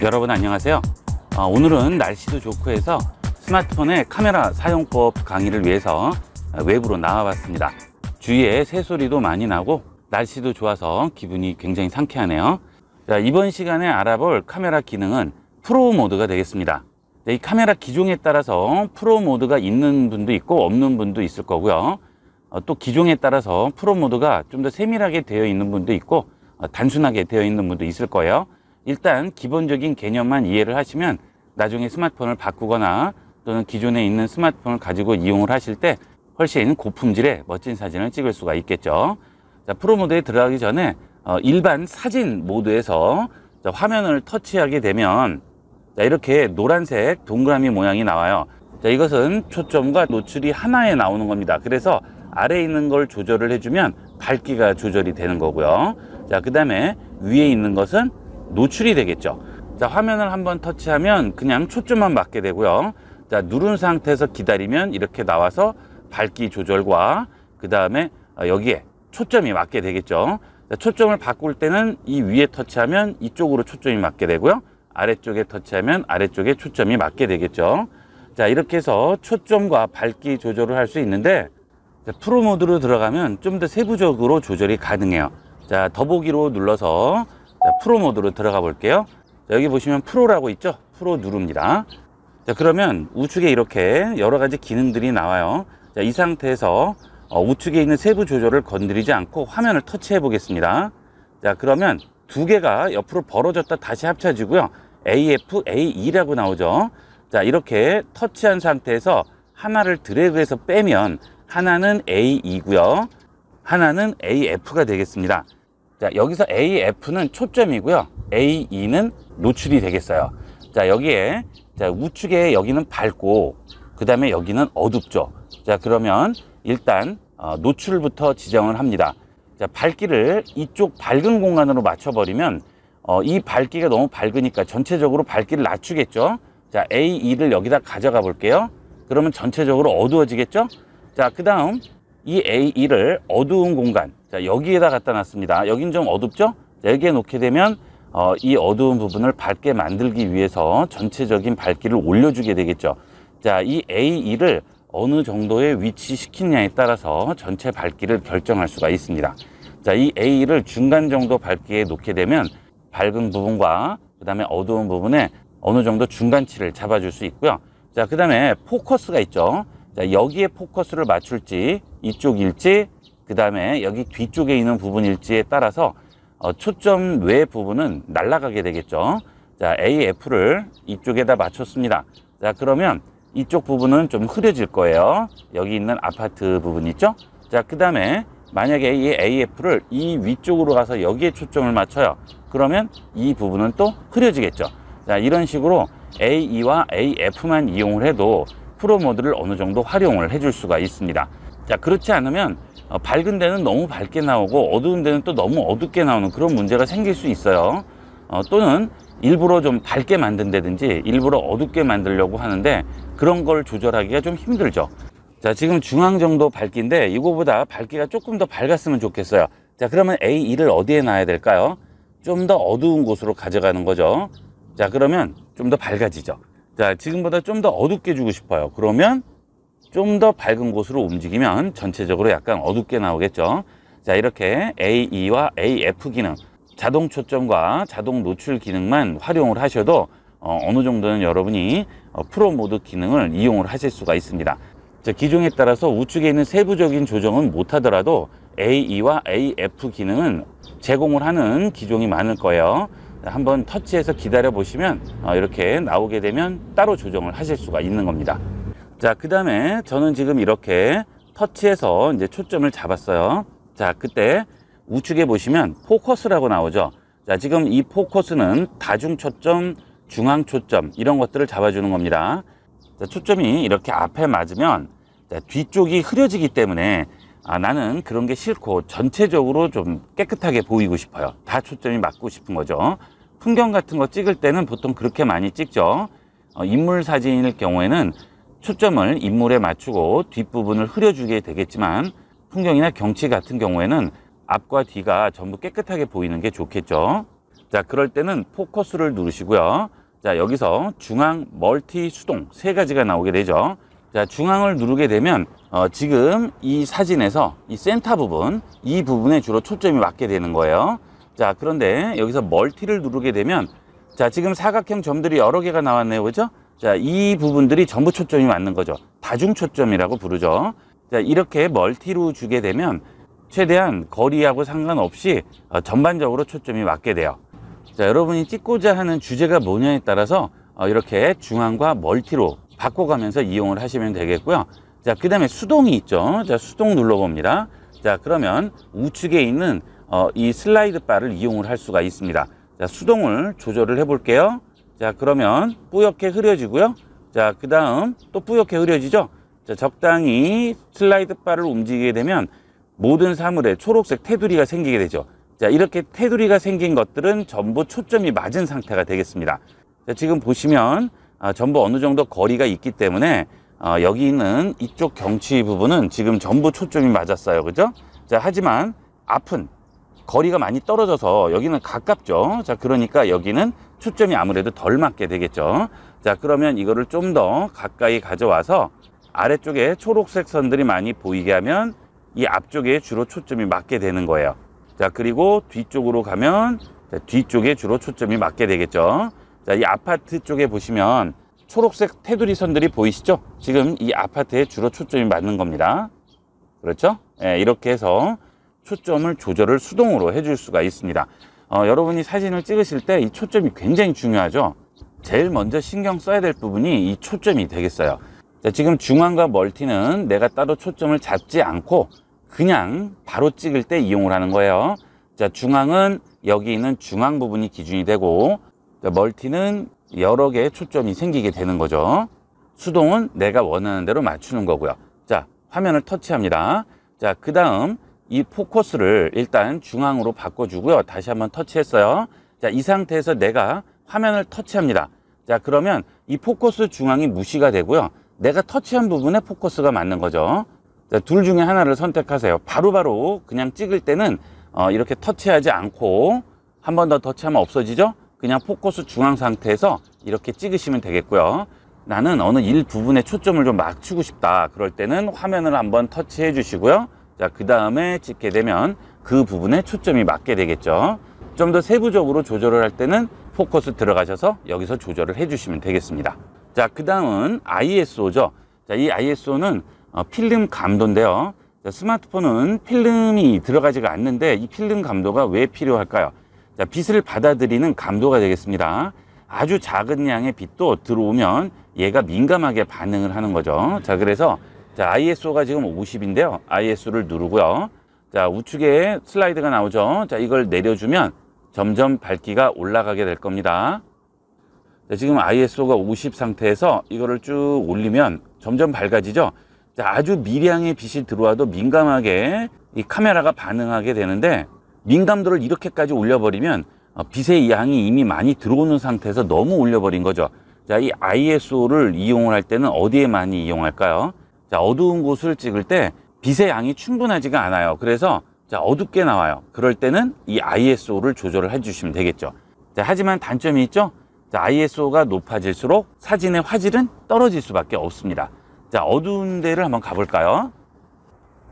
여러분 안녕하세요 어, 오늘은 날씨도 좋고 해서 스마트폰의 카메라 사용법 강의를 위해서 외부로 나와봤습니다 주위에 새소리도 많이 나고 날씨도 좋아서 기분이 굉장히 상쾌하네요 이번 시간에 알아볼 카메라 기능은 프로 모드가 되겠습니다 네, 이 카메라 기종에 따라서 프로 모드가 있는 분도 있고 없는 분도 있을 거고요 어, 또 기종에 따라서 프로 모드가 좀 더 세밀하게 되어 있는 분도 있고 어, 단순하게 되어 있는 분도 있을 거예요 일단 기본적인 개념만 이해를 하시면 나중에 스마트폰을 바꾸거나 또는 기존에 있는 스마트폰을 가지고 이용을 하실 때 훨씬 고품질의 멋진 사진을 찍을 수가 있겠죠 자, 프로 모드에 들어가기 전에 어, 일반 사진 모드에서 화면을 터치하게 되면 이렇게 노란색 동그라미 모양이 나와요 자, 이것은 초점과 노출이 하나에 나오는 겁니다 그래서 아래에 있는 걸 조절을 해주면 밝기가 조절이 되는 거고요 자그 다음에 위에 있는 것은 노출이 되겠죠 자 화면을 한번 터치하면 그냥 초점만 맞게 되고요 자 누른 상태에서 기다리면 이렇게 나와서 밝기 조절과 그 다음에 어, 여기에 초점이 맞게 되겠죠 자, 초점을 바꿀 때는 이 위에 터치하면 이쪽으로 초점이 맞게 되고요 아래쪽에 터치하면 아래쪽에 초점이 맞게 되겠죠 자 이렇게 해서 초점과 밝기 조절을 할 수 있는데 자, 프로 모드로 들어가면 좀 더 세부적으로 조절이 가능해요 자 더보기로 눌러서 자, 프로 모드로 들어가 볼게요 자, 여기 보시면 프로라고 있죠 프로 누릅니다 자, 그러면 우측에 이렇게 여러 가지 기능들이 나와요 자, 이 상태에서 어, 우측에 있는 세부 조절을 건드리지 않고 화면을 터치해 보겠습니다 자 그러면 두 개가 옆으로 벌어졌다 다시 합쳐지고요 AF, a e 라고 나오죠 자 이렇게 터치한 상태에서 하나를 드래그해서 빼면 하나는 a e 고요 하나는 AF가 되겠습니다 자, 여기서 AF는 초점이고요. AE는 노출이 되겠어요. 자, 여기에 자, 우측에 여기는 밝고 그 다음에 여기는 어둡죠. 자, 그러면 일단 어, 노출부터 지정을 합니다. 자, 밝기를 이쪽 밝은 공간으로 맞춰버리면 어, 이 밝기가 너무 밝으니까 전체적으로 밝기를 낮추겠죠. 자, a e 를 여기다 가져가 볼게요. 그러면 전체적으로 어두워지겠죠? 자, 그 다음 이 a 1을 어두운 공간 자, 여기에다 갖다 놨습니다 여긴 좀 어둡죠 여기에 놓게 되면 어, 이 어두운 부분을 밝게 만들기 위해서 전체적인 밝기를 올려주게 되겠죠 자, 이 A2를 어느 정도의 위치시키느냐에 따라서 전체 밝기를 결정할 수가 있습니다 자, 이 A를 중간 정도 밝기에 놓게 되면 밝은 부분과 그 다음에 어두운 부분에 어느 정도 중간치를 잡아줄 수 있고요 자, 그 다음에 포커스가 있죠 자, 여기에 포커스를 맞출지 이쪽일지 그 다음에 여기 뒤쪽에 있는 부분일지에 따라서 어, 초점 외 부분은 날아가게 되겠죠 자 AF를 이쪽에다 맞췄습니다 자 그러면 이쪽 부분은 좀 흐려질 거예요 여기 있는 아파트 부분 있죠 자그 다음에 만약에 이 AF를 이 위쪽으로 가서 여기에 초점을 맞춰요 그러면 이 부분은 또 흐려지겠죠 자 이런 식으로 AE와 AF만 이용을 해도 프로 모드를 어느 정도 활용을 해줄 수가 있습니다 자 그렇지 않으면 어, 밝은 데는 너무 밝게 나오고 어두운 데는 또 너무 어둡게 나오는 그런 문제가 생길 수 있어요 어, 또는 일부러 좀 밝게 만든다든지 일부러 어둡게 만들려고 하는데 그런 걸 조절하기가 좀 힘들죠 자 지금 중앙 정도 밝기인데 이거보다 밝기가 조금 더 밝았으면 좋겠어요 자 그러면 A2를 어디에 놔야 될까요? 좀 더 어두운 곳으로 가져가는 거죠 자 그러면 좀 더 밝아지죠 자 지금보다 좀 더 어둡게 주고 싶어요 그러면 좀 더 밝은 곳으로 움직이면 전체적으로 약간 어둡게 나오겠죠 자 이렇게 AE와 AF 기능 자동 초점과 자동 노출 기능만 활용을 하셔도 어, 어느 정도는 여러분이 어, 프로 모드 기능을 이용을 하실 수가 있습니다 자, 기종에 따라서 우측에 있는 세부적인 조정은 못하더라도 AE와 AF 기능은 제공을 하는 기종이 많을 거예요 한번 터치해서 기다려 보시면 어, 이렇게 나오게 되면 따로 조정을 하실 수가 있는 겁니다 자그 다음에 저는 지금 이렇게 터치해서 이제 초점을 잡았어요 자 그때 우측에 보시면 포커스라고 나오죠 자 지금 이 포커스는 다중 초점 중앙 초점 이런 것들을 잡아주는 겁니다 자, 초점이 이렇게 앞에 맞으면 자, 뒤쪽이 흐려지기 때문에 아, 나는 그런 게 싫고 전체적으로 좀 깨끗하게 보이고 싶어요 다 초점이 맞고 싶은 거죠 풍경 같은 거 찍을 때는 보통 그렇게 많이 찍죠 어, 인물 사진일 경우에는 초점을 인물에 맞추고 뒷부분을 흐려주게 되겠지만 풍경이나 경치 같은 경우에는 앞과 뒤가 전부 깨끗하게 보이는 게 좋겠죠 자 그럴 때는 포커스를 누르시고요 자 여기서 중앙 멀티 수동 세 가지가 나오게 되죠 자 중앙을 누르게 되면 어, 지금 이 사진에서 이 센터 부분 이 부분에 주로 초점이 맞게 되는 거예요 자 그런데 여기서 멀티를 누르게 되면 자 지금 사각형 점들이 여러 개가 나왔네요 그죠 자 이 부분들이 전부 초점이 맞는 거죠 다중 초점이라고 부르죠 자 이렇게 멀티로 주게 되면 최대한 거리하고 상관없이 어, 전반적으로 초점이 맞게 돼요 자 여러분이 찍고자 하는 주제가 뭐냐에 따라서 어, 이렇게 중앙과 멀티로 바꿔가면서 이용을 하시면 되겠고요 자그 다음에 수동이 있죠 자 수동 눌러봅니다 자 그러면 우측에 있는 어, 이 슬라이드 바를 이용을 할 수가 있습니다 자, 수동을 조절을 해 볼게요 자 그러면 뿌옇게 흐려지고요 자그 다음 또 뿌옇게 흐려지죠 자, 적당히 슬라이드 바를 움직이게 되면 모든 사물에 초록색 테두리가 생기게 되죠 자 이렇게 테두리가 생긴 것들은 전부 초점이 맞은 상태가 되겠습니다 자, 지금 보시면 아, 전부 어느 정도 거리가 있기 때문에 어, 여기 있는 이쪽 경치 부분은 지금 전부 초점이 맞았어요 그죠 자 하지만 앞은 거리가 많이 떨어져서 여기는 가깝죠 자 그러니까 여기는 초점이 아무래도 덜 맞게 되겠죠 자 그러면 이거를 좀 더 가까이 가져와서 아래쪽에 초록색 선들이 많이 보이게 하면 이 앞쪽에 주로 초점이 맞게 되는 거예요 자 그리고 뒤쪽으로 가면 자, 뒤쪽에 주로 초점이 맞게 되겠죠 자이 아파트 쪽에 보시면 초록색 테두리 선들이 보이시죠 지금 이 아파트에 주로 초점이 맞는 겁니다 그렇죠 예, 이렇게 해서 초점을 조절을 수동으로 해줄 수가 있습니다 어, 여러분이 사진을 찍으실 때 이 초점이 굉장히 중요하죠 제일 먼저 신경 써야 될 부분이 이 초점이 되겠어요 자, 지금 중앙과 멀티는 내가 따로 초점을 잡지 않고 그냥 바로 찍을 때 이용을 하는 거예요 자 중앙은 여기 있는 중앙 부분이 기준이 되고 자, 멀티는 여러 개의 초점이 생기게 되는 거죠 수동은 내가 원하는 대로 맞추는 거고요 자 화면을 터치합니다 자그 다음 이 포커스를 일단 중앙으로 바꿔주고요. 다시 한번 터치했어요. 자, 이 상태에서 내가 화면을 터치합니다. 자, 그러면 이 포커스 중앙이 무시가 되고요. 내가 터치한 부분에 포커스가 맞는 거죠. 자, 둘 중에 하나를 선택하세요. 바로바로 바로 그냥 찍을 때는 어, 이렇게 터치하지 않고 한 번 더 터치하면 없어지죠? 그냥 포커스 중앙 상태에서 이렇게 찍으시면 되겠고요. 나는 어느 일부분에 초점을 좀 맞추고 싶다. 그럴 때는 화면을 한번 터치해 주시고요. 자, 그 다음에 찍게 되면 그 부분에 초점이 맞게 되겠죠. 좀 더 세부적으로 조절을 할 때는 포커스 들어가셔서 여기서 조절을 해주시면 되겠습니다. 자, 그 다음은 ISO죠. 자, 이 ISO는 어, 필름 감도인데요. 자, 스마트폰은 필름이 들어가지가 않는데 이 필름 감도가 왜 필요할까요? 자, 빛을 받아들이는 감도가 되겠습니다. 아주 작은 양의 빛도 들어오면 얘가 민감하게 반응을 하는 거죠. 자, 그래서 자, ISO가 지금 50인데요. ISO를 누르고요. 자, 우측에 슬라이드가 나오죠. 자, 이걸 내려주면 점점 밝기가 올라가게 될 겁니다. 자, 지금 ISO가 50 상태에서 이거를 쭉 올리면 점점 밝아지죠. 자, 아주 미량의 빛이 들어와도 민감하게 이 카메라가 반응하게 되는데 민감도를 이렇게까지 올려버리면 어, 빛의 양이 이미 많이 들어오는 상태에서 너무 올려버린 거죠. 자, 이 ISO를 이용할 때는 어디에 많이 이용할까요? 자, 어두운 곳을 찍을 때 빛의 양이 충분하지가 않아요. 그래서 자, 어둡게 나와요. 그럴 때는 이 ISO를 조절을 해주시면 되겠죠. 자, 하지만 단점이 있죠? 자, ISO가 높아질수록 사진의 화질은 떨어질 수밖에 없습니다. 자, 어두운 데를 한번 가볼까요?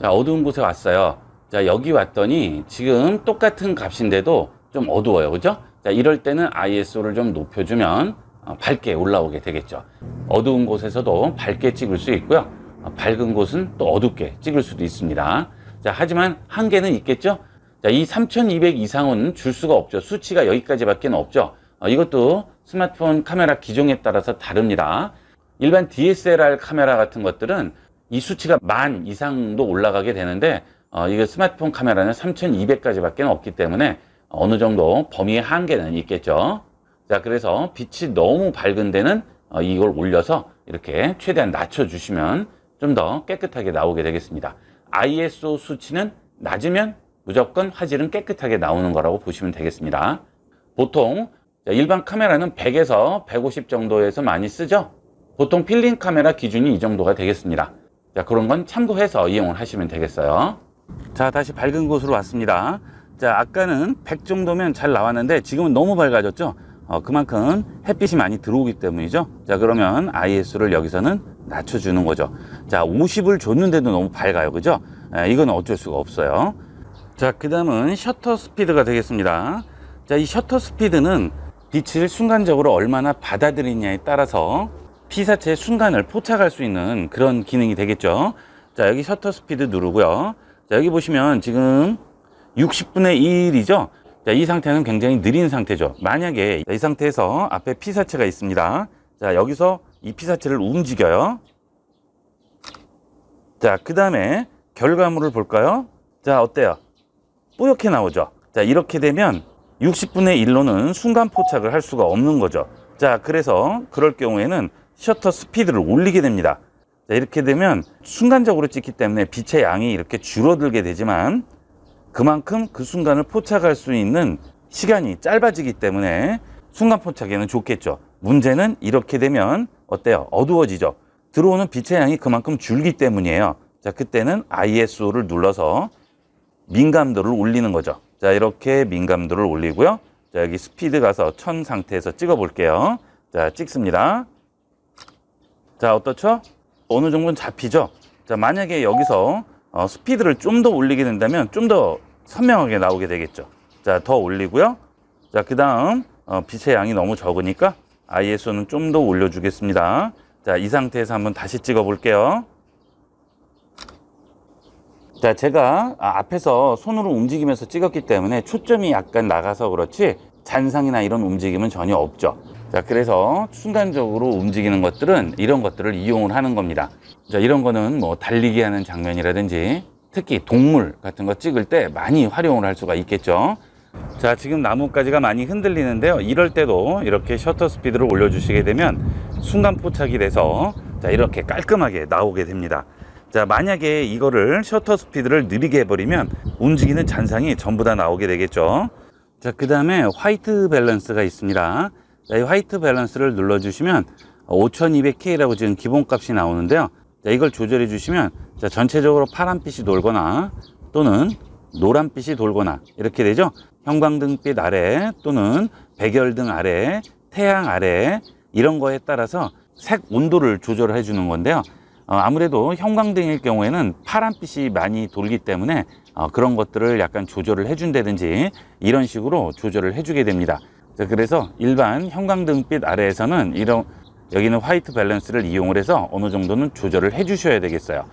자, 어두운 곳에 왔어요. 자, 여기 왔더니 지금 똑같은 값인데도 좀 어두워요. 그죠? 자, 이럴 때는 ISO를 좀 높여주면 어, 밝게 올라오게 되겠죠. 어두운 곳에서도 밝게 찍을 수 있고요. 아, 밝은 곳은 또 어둡게 찍을 수도 있습니다. 자, 하지만 한계는 있겠죠? 자, 이 3200 이상은 줄 수가 없죠. 수치가 여기까지밖에 없죠. 어, 이것도 스마트폰 카메라 기종에 따라서 다릅니다. 일반 DSLR 카메라 같은 것들은 이 수치가 만 이상도 올라가게 되는데 어, 이거 스마트폰 카메라는 3200까지밖에 없기 때문에 어느 정도 범위의 한계는 있겠죠. 자, 그래서 빛이 너무 밝은 데는 어, 이걸 올려서 이렇게 최대한 낮춰주시면 좀더 깨끗하게 나오게 되겠습니다. ISO 수치는 낮으면 무조건 화질은 깨끗하게 나오는 거라고 보시면 되겠습니다. 보통 일반 카메라는 100에서 150 정도에서 많이 쓰죠? 보통 필링 카메라 기준이 이 정도가 되겠습니다. 자, 그런 건 참고해서 이용을 하시면 되겠어요. 자, 다시 밝은 곳으로 왔습니다. 자, 아까는 100 정도면 잘 나왔는데 지금은 너무 밝아졌죠? 어, 그만큼 햇빛이 많이 들어오기 때문이죠. 자, 그러면 ISO를 여기서는 낮춰주는 거죠 자 50을 줬는데도 너무 밝아요 그죠 예, 이건 어쩔 수가 없어요 자 그 다음은 셔터 스피드가 되겠습니다 자이 셔터 스피드는 빛을 순간적으로 얼마나 받아들이냐에 따라서 피사체의 순간을 포착할 수 있는 그런 기능이 되겠죠 자 여기 셔터 스피드 누르고요 자 여기 보시면 지금 60분의 1이죠 자, 이 상태는 굉장히 느린 상태죠 만약에 이 상태에서 앞에 피사체가 있습니다 자 여기서 이 피사체를 움직여요. 자, 그 다음에 결과물을 볼까요? 자, 어때요? 뿌옇게 나오죠? 자, 이렇게 되면 60분의 1로는 순간 포착을 할 수가 없는 거죠. 자, 그래서 그럴 경우에는 셔터 스피드를 올리게 됩니다. 자, 이렇게 되면 순간적으로 찍기 때문에 빛의 양이 이렇게 줄어들게 되지만 그만큼 그 순간을 포착할 수 있는 시간이 짧아지기 때문에 순간 포착에는 좋겠죠. 문제는 이렇게 되면 어때요? 어두워지죠. 들어오는 빛의 양이 그만큼 줄기 때문이에요. 자, 그때는 ISO를 눌러서 민감도를 올리는 거죠. 자, 이렇게 민감도를 올리고요. 자, 여기 스피드 가서 천 상태에서 찍어 볼게요. 자, 찍습니다. 자, 어떻죠? 어느 정도는 잡히죠? 자, 만약에 여기서 어, 스피드를 좀 더 올리게 된다면 좀 더 선명하게 나오게 되겠죠. 자, 더 올리고요. 자, 그 다음 어, 빛의 양이 너무 적으니까 ISO는 아, 좀더 올려주겠습니다. 자, 이 상태에서 한번 다시 찍어 볼게요. 자, 제가 아, 앞에서 손으로 움직이면서 찍었기 때문에 초점이 약간 나가서 그렇지 잔상이나 이런 움직임은 전혀 없죠. 자, 그래서 순간적으로 움직이는 것들은 이런 것들을 이용을 하는 겁니다. 자, 이런 거는 뭐 달리기 하는 장면이라든지 특히 동물 같은 거 찍을 때 많이 활용을 할 수가 있겠죠. 자 지금 나뭇가지가 많이 흔들리는데요 이럴 때도 이렇게 셔터 스피드를 올려 주시게 되면 순간 포착이 돼서 자 이렇게 깔끔하게 나오게 됩니다 자 만약에 이거를 셔터 스피드를 느리게 해버리면 움직이는 잔상이 전부 다 나오게 되겠죠 자 그 다음에 화이트 밸런스가 있습니다 자, 이 화이트 밸런스를 눌러 주시면 5200K라고 지금 기본값이 나오는데요 자, 이걸 조절해 주시면 자, 전체적으로 파란빛이 돌거나 또는 노란빛이 돌거나 이렇게 되죠 형광등빛 아래 또는 백열등 아래, 태양 아래 이런 거에 따라서 색 온도를 조절해 주는 건데요. 어, 아무래도 형광등일 경우에는 파란빛이 많이 돌기 때문에 어, 그런 것들을 약간 조절을 해준다든지 이런 식으로 조절을 해주게 됩니다. 그래서 일반 형광등빛 아래에서는 이런 여기는 화이트 밸런스를 이용을 해서 어느 정도는 조절을 해 주셔야 되겠어요.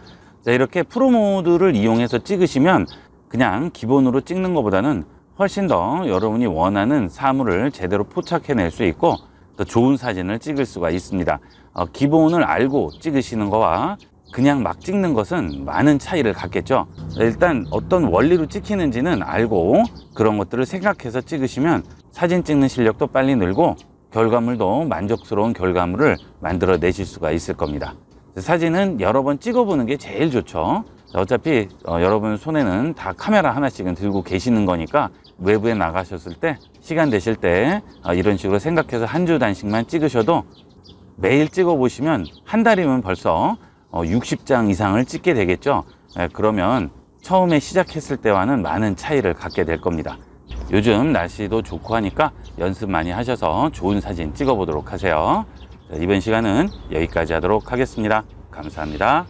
자 이렇게 프로 모드를 이용해서 찍으시면 그냥 기본으로 찍는 것보다는 훨씬 더 여러분이 원하는 사물을 제대로 포착해낼 수 있고 더 좋은 사진을 찍을 수가 있습니다 어, 기본을 알고 찍으시는 거와 그냥 막 찍는 것은 많은 차이를 갖겠죠 일단 어떤 원리로 찍히는지는 알고 그런 것들을 생각해서 찍으시면 사진 찍는 실력도 빨리 늘고 결과물도 만족스러운 결과물을 만들어 내실 수가 있을 겁니다 사진은 여러 번 찍어보는 게 제일 좋죠 어차피 어, 여러분 손에는 다 카메라 하나씩은 들고 계시는 거니까 외부에 나가셨을 때 시간 되실 때 아, 이런 식으로 생각해서 한 주 단씩만 찍으셔도 매일 찍어 보시면 한 달이면 벌써 60장 어, 이상을 찍게 되겠죠 예, 그러면 처음에 시작했을 때와는 많은 차이를 갖게 될 겁니다 요즘 날씨도 좋고 하니까 연습 많이 하셔서 좋은 사진 찍어 보도록 하세요 이번 시간은 여기까지 하도록 하겠습니다 감사합니다